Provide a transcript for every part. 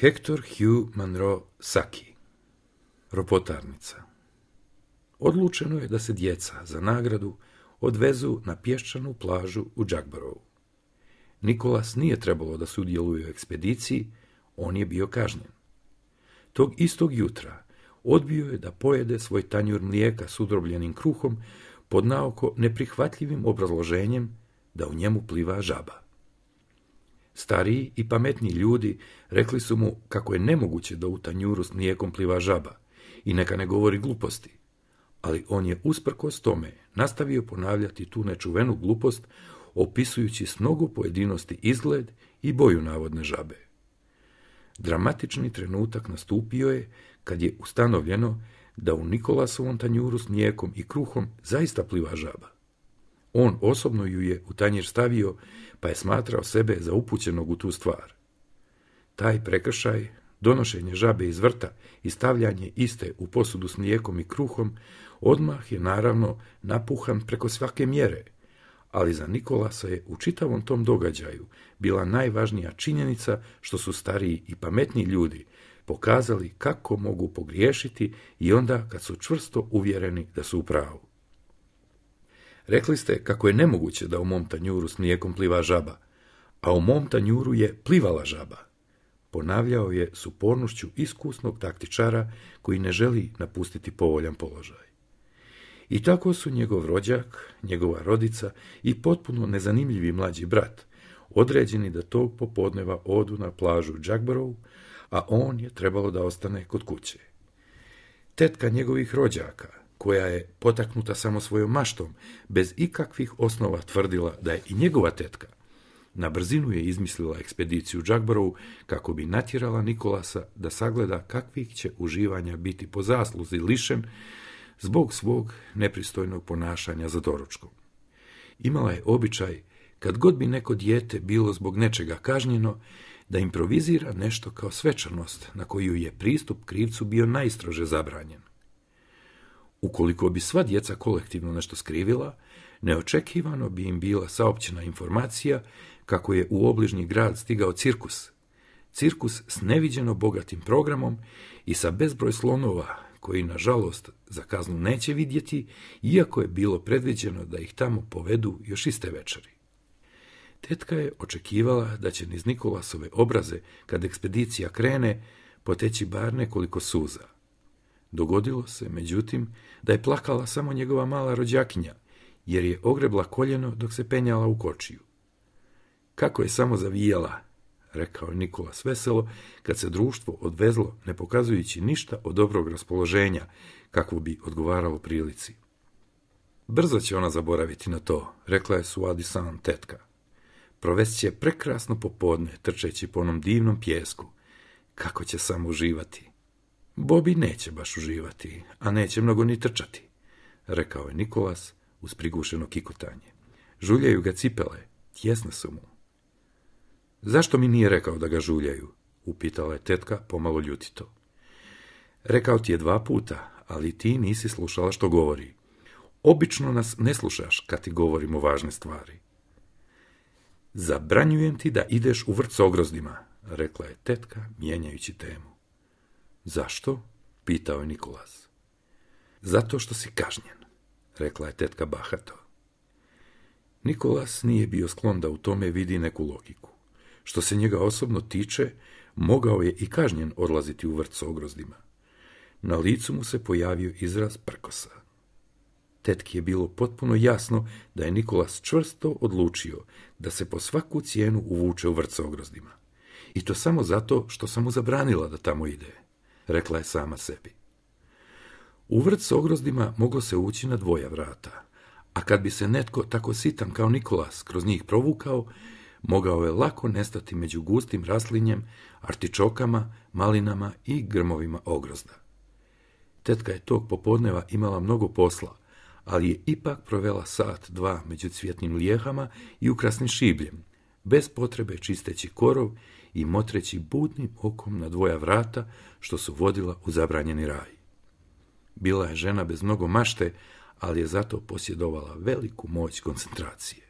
Hector Hugh Monroe Saki Ropotarnica Odlučeno je da se djeca za nagradu odvezu na pješčanu plažu u Džagborovu. Nikolas nije trebalo da sudjeluje u ekspediciji, on je bio kažnjen. Tog istog jutra odbio je da pojede svoj tanjur mlijeka s udrobljenim kruhom pod naoko neprihvatljivim obrazloženjem da u njemu pliva žaba. Stariji i pametni ljudi rekli su mu kako je nemoguće da u tanjuru s mlijekom pliva žaba i neka ne govori gluposti. Ali on je usprkos tome nastavio ponavljati tu nečuvenu glupost opisujući s mnogo pojedinosti izgled i boju navodne žabe. Dramatični trenutak nastupio je kad je ustanovljeno da u Nikolasovom tanjuru s mlijekom i kruhom zaista pliva žaba. On osobno ju je u tanjir stavio, pa je smatrao sebe za upućenog u tu stvar. Taj prekršaj, donošenje žabe iz vrta i stavljanje iste u posudu s mlijekom i kruhom, odmah je naravno napuhan preko svake mjere, ali za Nikolasa je u čitavom tom događaju bila najvažnija činjenica što su stariji i pametni ljudi pokazali kako mogu pogriješiti i onda kad su čvrsto uvjereni da su u pravu. Rekli ste kako je nemoguće da u mom tanjuru s mlijekom pliva žaba, a u mom tanjuru je plivala žaba. Ponavljao je s upornošću iskusnog taktičara koji ne želi napustiti povoljan položaj. I tako su njegov rođak, njegova rodica i potpuno nezanimljivi mlađi brat određeni da tog popodneva odu na plažu Jackborough, a on je trebalo da ostane kod kuće. Tetka njegovih rođaka, koja je potaknuta samo svojom maštom, bez ikakvih osnova tvrdila da je i njegova tetka. Na brzinu je izmislila ekspediciju Džagborovu kako bi natjerala Nikolasa da sagleda kakvih će uživanja biti po zasluzi lišen zbog svog nepristojnog ponašanja za doručkom. Imala je običaj, kad god bi neko dijete bilo zbog nečega kažnjeno, da improvizira nešto kao svečanost na koju je pristup krivcu bio najstrože zabranjen. Ukoliko bi sva djeca kolektivno nešto skrivila, neočekivano bi im bila saopćena informacija kako je u obližnji grad stigao cirkus. Cirkus s neviđeno bogatim programom i sa bezbroj slonova koji nažalost za kaznu neće vidjeti, iako je bilo predviđeno da ih tamo povedu još iste večeri. Tetka je očekivala da će niz Nikolasove obraze, kad ekspedicija krene, poteći bar nekoliko suza. Dogodilo se, međutim, da je plakala samo njegova mala rođakinja, jer je ogrebla koljeno dok se penjala u kočiju. Kako je samo zavijala, rekao je Nikola sveselo, kad se društvo odvezlo ne pokazujući ništa od dobrog raspoloženja, kakvo bi odgovaralo prilici. Brzo će ona zaboraviti na to, rekla je Suadi San tetka. Provest će prekrasno popodne trčeći po onom divnom pjesku. Kako će samo uživati. Bobi neće baš uživati, a neće mnogo ni trčati, rekao je Nikolas uz prigušeno kikotanje. Žuljaju ga cipele, tjesne su mu. Zašto mi nije rekao da ga žuljaju? upitala je tetka pomalo ljutito. Rekao ti je dva puta, ali ti nisi slušala što govori. Obično nas ne slušaš kad ti govorimo važne stvari. Zabranjujem ti da ideš u vrt s ogrozdima, rekla je tetka, mijenjajući temu. Zašto? pitao je Nikolas. Zato što si kažnjen, rekla je tetka bahato. Nikolas nije bio sklon da u tome vidi neku logiku. Što se njega osobno tiče, mogao je i kažnjen odlaziti u vrt s ogrozdima. Na licu mu se pojavio izraz prkosa. Tetki je bilo potpuno jasno da je Nikolas čvrsto odlučio da se po svaku cijenu uvuče u vrt s ogrozdima. I to samo zato što sam mu zabranila da tamo ide rekla je sama sebi. U vrt s ogrozdima moglo se ući na dvoja vrata, a kad bi se netko tako sitan kao Nikolas kroz njih provukao, mogao je lako nestati među gustim raslinjem, artičokama, malinama i grmovima ogrozda. Tetka je tog popodneva imala mnogo posla, ali je ipak provela sat dva među cvjetnim lijehama i ukrasnim šibljem, bez potrebe čisteći korov i motreći budnim okom na dvoja vrata što su vodila u zabranjeni raj. Bila je žena bez mnogo mašte, ali je zato posjedovala veliku moć koncentracije.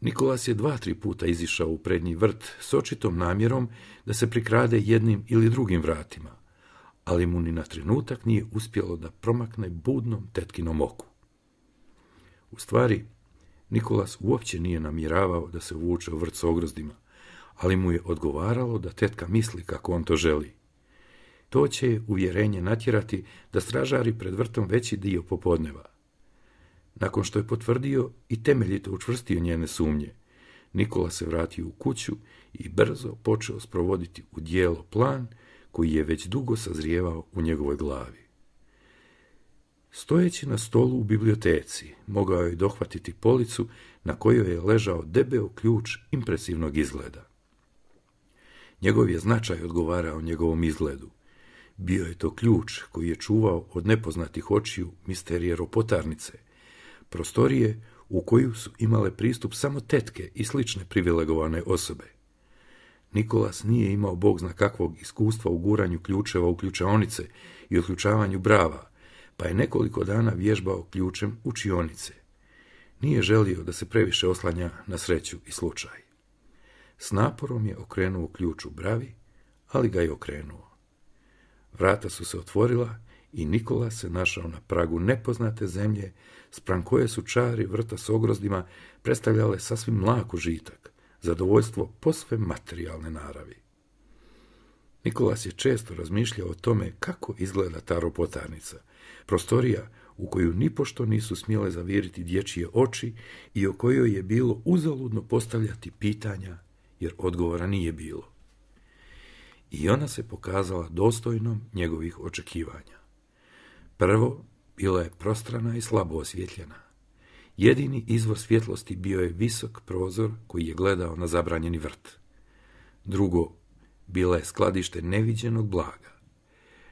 Nikolas je dva, tri puta izišao u prednji vrt s očitom namjerom da se prikrade jednim ili drugim vratima, ali mu ni na trenutak nije uspjelo da promakne budnom tetkinom oku. U stvari, Nikolas uopće nije namjeravao da se uvuče u vrt s ogrozdima, ali mu je odgovaralo da tetka misli kako on to želi. To će je uvjerenje natjerati da stražari pred vrtom veći dio popodneva. Nakon što je potvrdio i temeljito učvrstio njene sumnje, Nikola se vratio u kuću i brzo počeo sprovoditi u dijelo plan koji je već dugo sazrijevao u njegovoj glavi. Stojeći na stolu u biblioteci, mogao je dohvatiti policu na kojoj je ležao debeo ključ impresivnog izgleda. Njegov je značaj odgovarao njegovom izgledu. Bio je to ključ koji je čuvao od nepoznatih očiju misterije ropotarnice, prostorije u koju su imale pristup samo tetke i slične privilegovane osobe. Nikolas nije imao bog zna kakvog iskustva u guranju ključeva u ključaonice i otključavanju brava, pa je nekoliko dana vježbao ključem u učionice. Nije želio da se previše oslanja na sreću i slučaj. S naporom je okrenuo ključ u bravi, ali ga je okrenuo. Vrata su se otvorila i Nikola se našao na pragu nepoznate zemlje, spram koje su čari vrta s ogrozdima predstavljale sasvim mlak žitak, zadovoljstvo posve materijalne naravi. Nikolas je često razmišljao o tome kako izgleda ta ropotarnica, prostorija u koju nipošto nisu smjele zaviriti dječje oči i o kojoj je bilo uzaludno postavljati pitanja jer odgovora nije bilo. I ona se pokazala dostojnom njegovih očekivanja. Prvo, bila je prostrana i slabo osvjetljena. Jedini izvor svjetlosti bio je visok prozor koji je gledao na zabranjeni vrt. Drugo, bila je skladište neviđenog blaga.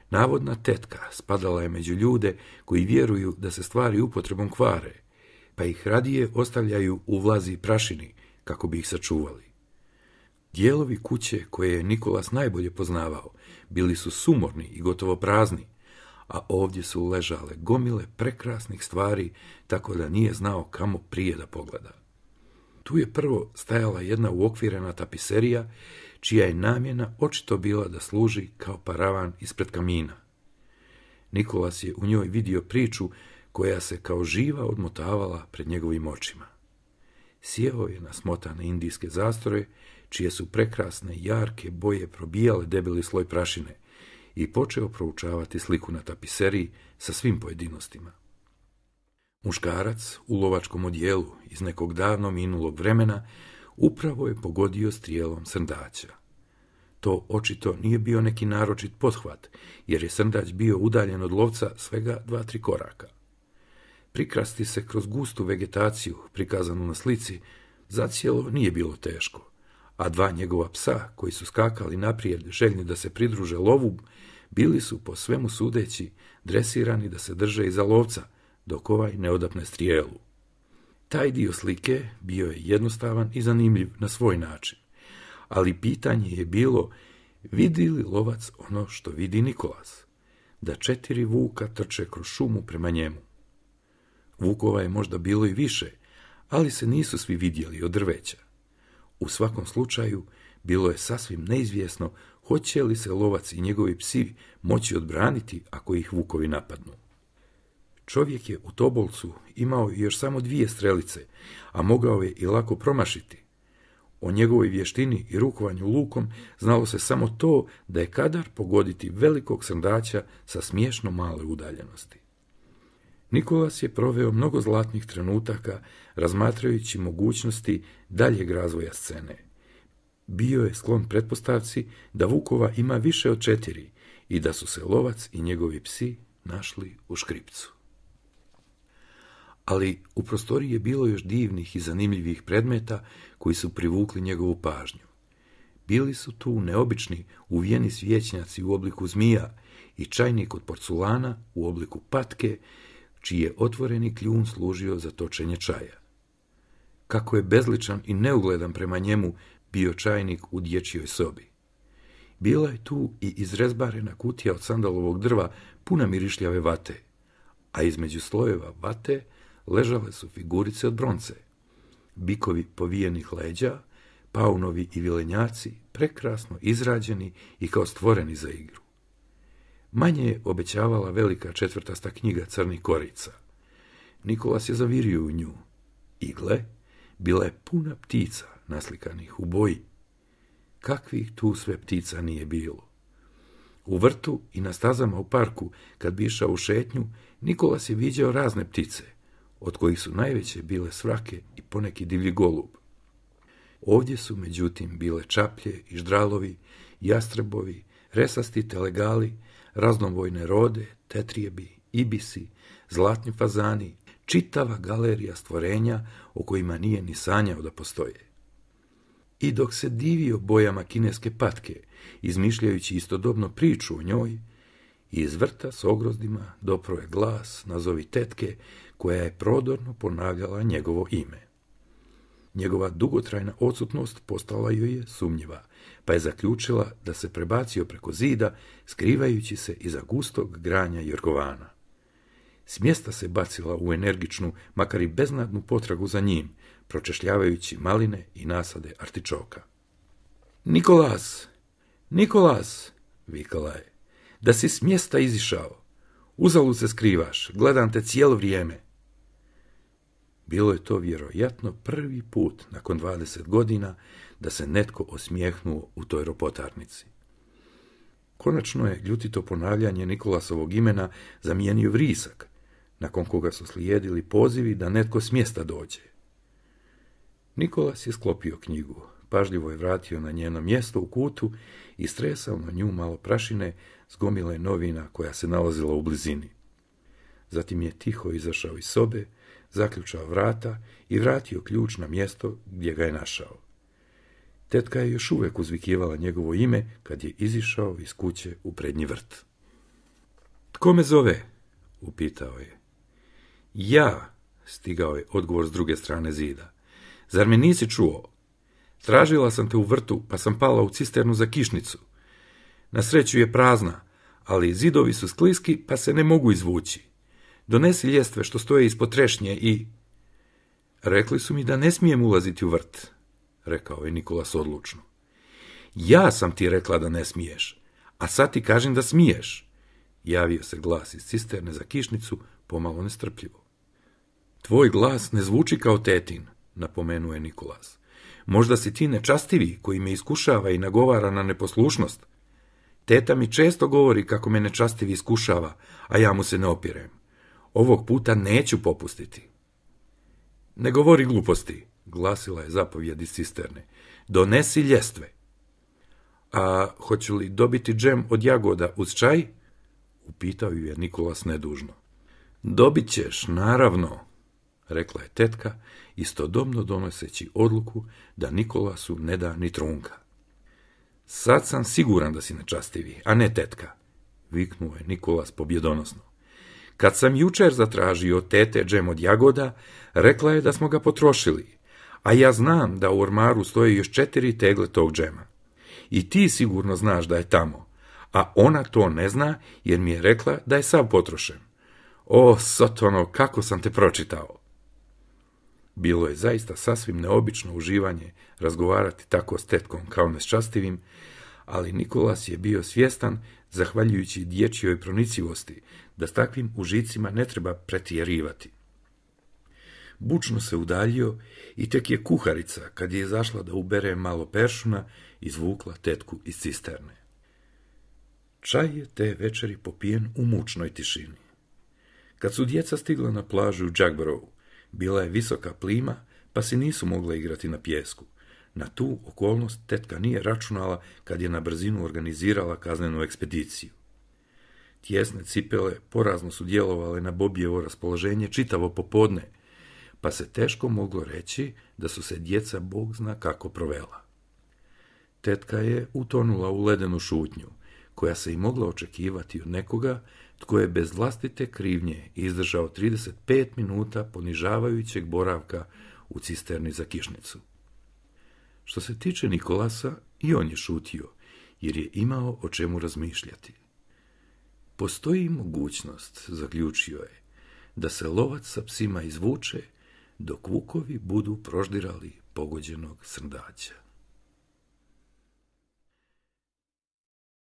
Navodna tetka spadala je među ljude koji vjeruju da se stvari upotrebom kvare, pa ih radije ostavljaju u vlazi prašini kako bi ih sačuvali. Dijelovi kuće koje je Nikolas najbolje poznavao bili su sumorni i gotovo prazni, a ovdje su ležale gomile prekrasnih stvari tako da nije znao kamo prije da pogleda. Tu je prvo stajala jedna uokvirena tapiserija čija je namjena očito bila da služi kao paravan ispred kamina. Nikolas je u njoj vidio priču koja se kao živa odmotavala pred njegovim očima. Sjeo je na smotane indijske zastroje čije su prekrasne, jarke boje probijale debeli sloj prašine i počeo proučavati sliku na tapiseriji sa svim pojedinostima. Muškarac u lovačkom odijelu iz nekog davno minulog vremena upravo je pogodio strijelom srndaća. To očito nije bio neki naročit pothvat, jer je srndać bio udaljen od lovca svega dva, tri koraka. Prikrasti se kroz gustu vegetaciju, prikazanu na slici, zacijelo nije bilo teško a dva njegova psa, koji su skakali naprijed, željni da se pridruže lovu, bili su po svemu sudeći dresirani da se drže iza lovca, dok ovaj ne odapne strijelu. Taj dio slike bio je jednostavan i zanimljiv na svoj način, ali pitanje je bilo vidi li lovac ono što vidi Nikolas, da četiri vuka trče kroz šumu prema njemu. Vukova je možda bilo i više, ali se nisu svi vidjeli od drveća. U svakom slučaju, bilo je sasvim neizvjesno hoće li se lovac i njegovi psi moći odbraniti ako ih vukovi napadnu. Čovjek je u Tobolcu imao još samo dvije strelice, a mogao je i lako promašiti. O njegovoj vještini i rukovanju lukom znalo se samo to da je kadar pogoditi velikog srndaća sa smiješno male udaljenosti. Nikolas je proveo mnogo zlatnih trenutaka razmatrajući mogućnosti daljeg razvoja scene. Bio je sklon pretpostavci da Vukova ima više od četiri i da su se lovac i njegovi psi našli u škripcu. Ali u prostoriji je bilo još divnih i zanimljivih predmeta koji su privukli njegovu pažnju. Bili su tu neobični uvijeni svjećnjaci u obliku zmija i čajnik od porculana u obliku patke čiji je otvoreni kljun služio za točenje čaja. Kako je bezličan i neugledan prema njemu bio čajnik u dječjoj sobi. Bila je tu i izrezbarena kutija od sandalovog drva puna mirišljave vate, a između slojeva vate ležale su figurice od bronce. Bikovi povijenih leđa, paunovi i vilenjaci, prekrasno izrađeni i kao stvoreni za igru. Manje je obećavala velika četvrtasta knjiga Crnih korica. Nikolas je zavirio u nju. Igle bila je puna ptica naslikanih u boji. Kakvih tu sve ptica nije bilo. U vrtu i na stazama u parku, kad bi išao u šetnju, Nikolas je viđao razne ptice, od kojih su najveće bile svrake i poneki divlji golub. Ovdje su, međutim, bile čaplje i ždralovi, jastrebovi, resasti telegali, raznovojne rode, tetrijebi, ibisi, zlatni fazani, čitava galerija stvorenja o kojima nije ni sanjao da postoje. I dok se divio bojama kineske patke, izmišljajući istodobno priču o njoj, iz vrta s ogrozdima doproje glas nazovi tetke koja je prodorno ponavljala njegovo ime. Njegova dugotrajna odsutnost postala joj je sumnjiva, pa je zaključila da se prebacio preko zida, skrivajući se iza gustog granja Jorgovana. S mjesta se bacila u energičnu, makar i beznadnu potragu za njim, pročešljavajući maline i nasade artičoka. Nikolas! Nikolas! vikala je. Da si s mjesta izišao. Uzalu se skrivaš, gledam te cijelo vrijeme. Bilo je to vjerojatno prvi put nakon 20 godina da se netko osmijehnuo u toj ropotarnici. Konačno je ljutito ponavljanje Nikolasovog imena zamijenio vrisak, nakon koga su slijedili pozivi da netko s mjesta dođe. Nikolas je sklopio knjigu, pažljivo je vratio na njeno mjesto u kutu i stresao na nju malo prašine s je novina koja se nalazila u blizini. Zatim je tiho izašao iz sobe, zaključao vrata i vratio ključ na mjesto gdje ga je našao. Tetka je još uvijek uzvikivala njegovo ime kad je izišao iz kuće u prednji vrt. Tko me zove? upitao je. Ja, stigao je odgovor s druge strane zida. Zar me nisi čuo? Tražila sam te u vrtu, pa sam pala u cisternu za kišnicu. Na sreću je prazna, ali zidovi su skliski, pa se ne mogu izvući. Donesi ljestve što stoje ispod trešnje i... Rekli su mi da ne smijem ulaziti u vrt, rekao je Nikolas odlučno. Ja sam ti rekla da ne smiješ, a sad ti kažem da smiješ. Javio se glas iz cisterne za kišnicu, pomalo nestrpljivo. Tvoj glas ne zvuči kao tetin, napomenuo je Nikolas. Možda si ti nečastivi koji me iskušava i nagovara na neposlušnost. Teta mi često govori kako me nečastivi iskušava, a ja mu se ne opirem. Ovog puta neću popustiti. Ne govori gluposti, glasila je zapovjed cisterne. Donesi ljestve. A hoću li dobiti džem od jagoda uz čaj? Upitao ju je Nikolas nedužno. Dobit ćeš, naravno, rekla je tetka, istodobno donoseći odluku da Nikolasu ne da ni trunka. Sad sam siguran da si nečastivi, a ne tetka, viknuo je Nikolas pobjedonosno. Kad sam jučer zatražio tete džem od jagoda, rekla je da smo ga potrošili, a ja znam da u ormaru stoje još četiri tegle tog džema. I ti sigurno znaš da je tamo, a ona to ne zna jer mi je rekla da je sav potrošen. O, Sotono, kako sam te pročitao! Bilo je zaista sasvim neobično uživanje razgovarati tako s tetkom kao nesčastivim ali Nikolas je bio svjestan, zahvaljujući dječjoj pronicivosti, da s takvim užicima ne treba pretjerivati. Bučno se udaljio i tek je kuharica, kad je izašla da ubere malo peršuna, izvukla tetku iz cisterne. Čaj je te večeri popijen u mučnoj tišini. Kad su djeca stigla na plažu u Džagborovu, bila je visoka plima, pa se nisu mogla igrati na pjesku – na tu okolnost tetka nije računala kad je na brzinu organizirala kaznenu ekspediciju. Tjesne cipele porazno su djelovale na Bobijevo raspoloženje čitavo popodne, pa se teško moglo reći da su se djeca Bog zna kako provela. Tetka je utonula u ledenu šutnju, koja se i mogla očekivati od nekoga tko je bez vlastite krivnje izdržao 35 minuta ponižavajućeg boravka u cisterni za kišnicu. Što se tiče Nikolasa, i on je šutio, jer je imao o čemu razmišljati. Postoji mogućnost, zaključio je, da se lovac sa psima izvuče dok vukovi budu proždirali pogođenog srndaća.